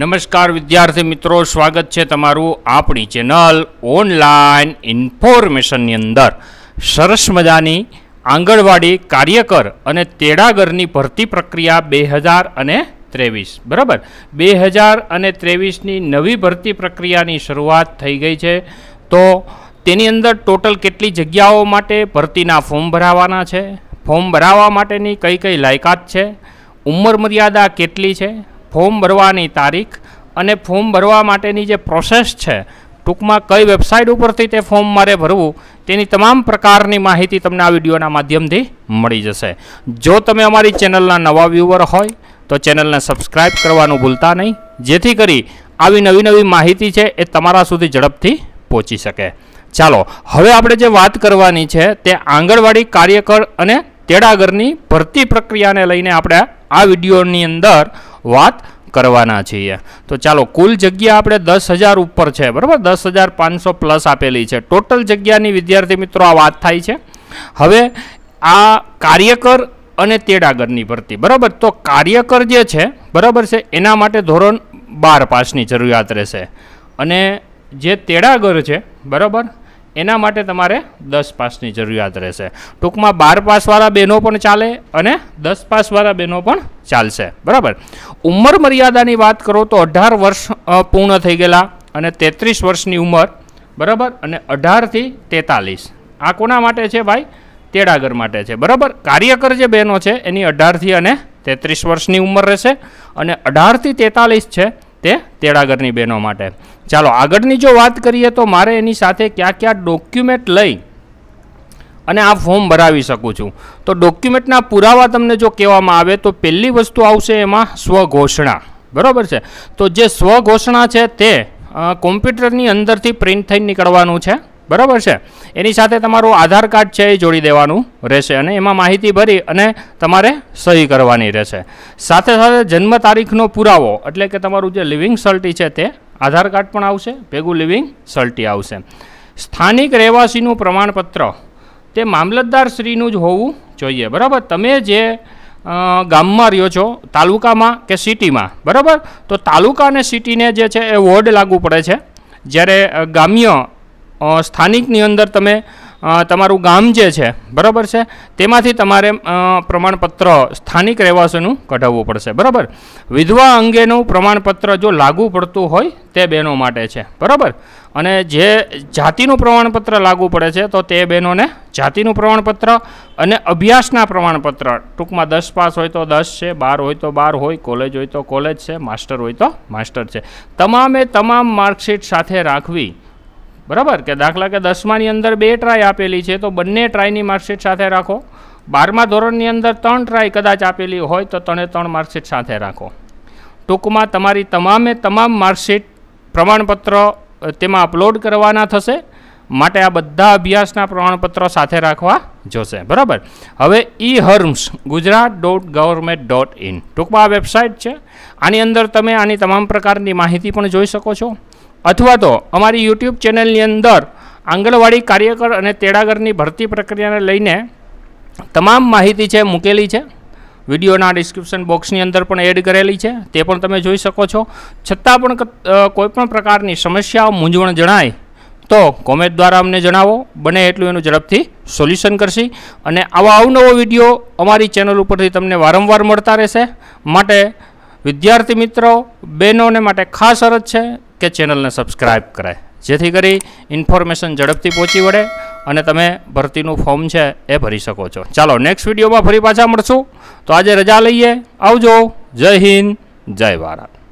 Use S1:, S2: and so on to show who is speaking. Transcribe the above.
S1: નમસ્કાર વિદ્યાર્થી મિત્રો સ્વાગત છે તમારું આપણી ચેનલ ઓનલાઈન ઇન્ફોર્મેશનની અંદર સરસ મજાની આંગણવાડી કાર્યકર અને તેડાગરની ભરતી પ્રક્રિયા બે હજાર અને ત્રેવીસ બરાબર બે હજાર અને ત્રેવીસની નવી ભરતી પ્રક્રિયાની શરૂઆત થઈ ગઈ છે તો તેની અંદર ટોટલ કેટલી જગ્યાઓ માટે ભરતીના ફોર્મ ભરાવાના છે ફોર્મ ભરાવા માટેની કઈ કઈ લાયકાત છે ઉંમર મર્યાદા કેટલી છે ફોર્મ ભરવાની તારીખ અને ફોર્મ ભરવા માટેની જે પ્રોસેસ છે ટૂંકમાં કઈ વેબસાઇટ ઉપરથી તે ફોર્મ મારે ભરવું તેની તમામ પ્રકારની માહિતી તમને આ વિડીયોના માધ્યમથી મળી જશે જો તમે અમારી ચેનલના નવા વ્યૂવર હોય તો ચેનલને સબસ્ક્રાઇબ કરવાનું ભૂલતા નહીં જેથી કરી આવી નવી નવી માહિતી છે એ તમારા સુધી ઝડપથી પહોંચી શકે ચાલો હવે આપણે જે વાત કરવાની છે તે આંગણવાડી કાર્યકર અને તેડાગરની ભરતી પ્રક્રિયાને લઈને આપણે આ વિડીયોની અંદર વાત કરવાના છીએ તો ચાલો કુલ જગ્યા આપણે દસ હજાર ઉપર છે બરાબર દસ હજાર પાંચસો પ્લસ આપેલી છે ટોટલ જગ્યાની વિદ્યાર્થી મિત્રો આ વાત થાય છે હવે આ કાર્યકર અને તેડાગરની ભરતી બરાબર તો કાર્યકર જે છે બરાબર છે એના માટે ધોરણ બાર પાસની જરૂરિયાત રહેશે અને જે તેડાગર છે બરાબર એના માટે તમારે દસ પાસની જરૂરિયાત રહેશે ટૂંકમાં બાર પાસવાળા બહેનો પણ ચાલે અને દસ પાસવાળા બહેનો પણ ચાલશે બરાબર ઉંમર મર્યાદાની વાત કરો તો અઢાર વર્ષ પૂર્ણ થઈ ગયેલા અને તેત્રીસ વર્ષની ઉંમર બરાબર અને અઢારથી તેતાલીસ આ કોના માટે છે ભાઈ તેડાગર માટે છે બરાબર કાર્યકર જે બહેનો છે એની અઢારથી અને તેત્રીસ વર્ષની ઉંમર રહેશે અને અઢારથી તેતાલીસ છે તે તેડાગરની બહેનો માટે ચાલો આગળની જો વાત કરીએ તો મારે એની સાથે કયા કયા ડોક્યુમેન્ટ લઈ અને આ ફોર્મ ભરાવી શકું છું તો ડોક્યુમેન્ટના પુરાવા તમને જો કહેવામાં આવે તો પહેલી વસ્તુ આવશે એમાં સ્વઘોષણા બરાબર છે તો જે સ્વઘોષણા છે તે કોમ્પ્યુટરની અંદરથી પ્રિન્ટ થઈને નીકળવાનું છે બરાબર છે એની સાથે તમારું આધાર કાર્ડ છે એ જોડી દેવાનું રહેશે અને એમાં માહિતી ભરી અને તમારે સહી કરવાની રહેશે સાથે સાથે જન્મ તારીખનો પુરાવો એટલે કે તમારું જે લિવિંગ સલ્ટી છે તે આધાર કાર્ડ પણ આવશે ભેગું લિવિંગ સલ્ટી આવશે સ્થાનિક રહેવાસીનું પ્રમાણપત્ર તે મામલતદાર શ્રીનું જ હોવું જોઈએ બરાબર તમે જે ગામમાં રહ્યો છો તાલુકામાં કે સિટીમાં બરાબર તો તાલુકા અને સિટીને જે છે એ વોર્ડ લાગુ પડે છે જ્યારે ગામ્ય સ્થાનિકની અંદર તમે તમારું ગામ જે છે બરાબર છે તેમાંથી તમારે પ્રમાણપત્ર સ્થાનિક રહેવાસીનું કઢાવવું પડશે બરાબર વિધવા અંગેનું પ્રમાણપત્ર જો લાગુ પડતું હોય તે બહેનો માટે છે બરાબર અને જે જાતિનું પ્રમાણપત્ર લાગુ પડે છે તો તે બહેનોને જાતિનું પ્રમાણપત્ર અને અભ્યાસના પ્રમાણપત્ર ટૂંકમાં દસ પાસ હોય તો દસ છે બાર હોય તો બાર હોય કોલેજ હોય તો કોલેજ છે માસ્ટર હોય તો માસ્ટર છે તમામે તમામ માર્કશીટ સાથે રાખવી બરાબર કે દાખલા કે દસમાની અંદર બે ટ્રાય આપેલી છે તો બંને ટ્રાયની માર્કશીટ સાથે રાખો બારમા ધોરણની અંદર ત્રણ ટ્રાય કદાચ આપેલી હોય તો ત્રણે ત્રણ માર્કશીટ સાથે રાખો ટૂંકમાં તમારી તમામે તમામ માર્કશીટ પ્રમાણપત્ર તેમાં અપલોડ કરવાના થશે માટે આ બધા અભ્યાસના પ્રમાણપત્રો સાથે રાખવા જોશે બરાબર હવે e HRMS Gujarat dot government dot in ટૂંકમાં આ વેબસાઇટ છે આની અંદર તમે આની તમામ પ્રકારની માહિતી પણ જોઈ શકો છો અથવા તો અમારી યુટ્યુબ ચેનલની અંદર આંગણવાડી કાર્યકર અને તેડાગરની ભરતી પ્રક્રિયાને લઈને તમામ માહિતી છે મૂકેલી છે વિડીયોના ડિસ્ક્રિપ્શન બોક્સની અંદર પણ એડ કરેલી છે તે પણ તમે જોઈ શકો છો છતાં પણ કોઈપણ પ્રકારની સમસ્યાઓ મૂંઝવણ જણાય તો કોમેન્ટ દ્વારા અમને જણાવો બને એટલું એનું ઝડપથી સોલ્યુશન કરશી અને આવા અવનવો વિડીયો અમારી ચેનલ ઉપરથી તમને વારંવાર મળતા રહેશે માટે વિદ્યાર્થી મિત્રો બહેનોને માટે ખાસ અરજ છે કે ચેનલને સબસ્ક્રાઈબ કરાય જેથી કરી ઇન્ફોર્મેશન ઝડપથી પહોંચી વળે અને તમે ભરતીનું ફોર્મ છે એ ભરી શકો છો ચાલો નેક્સ્ટ વિડીયોમાં ફરી પાછા મળશું તો આજે રજા લઈએ આવજો જય હિન્દ જય ભારત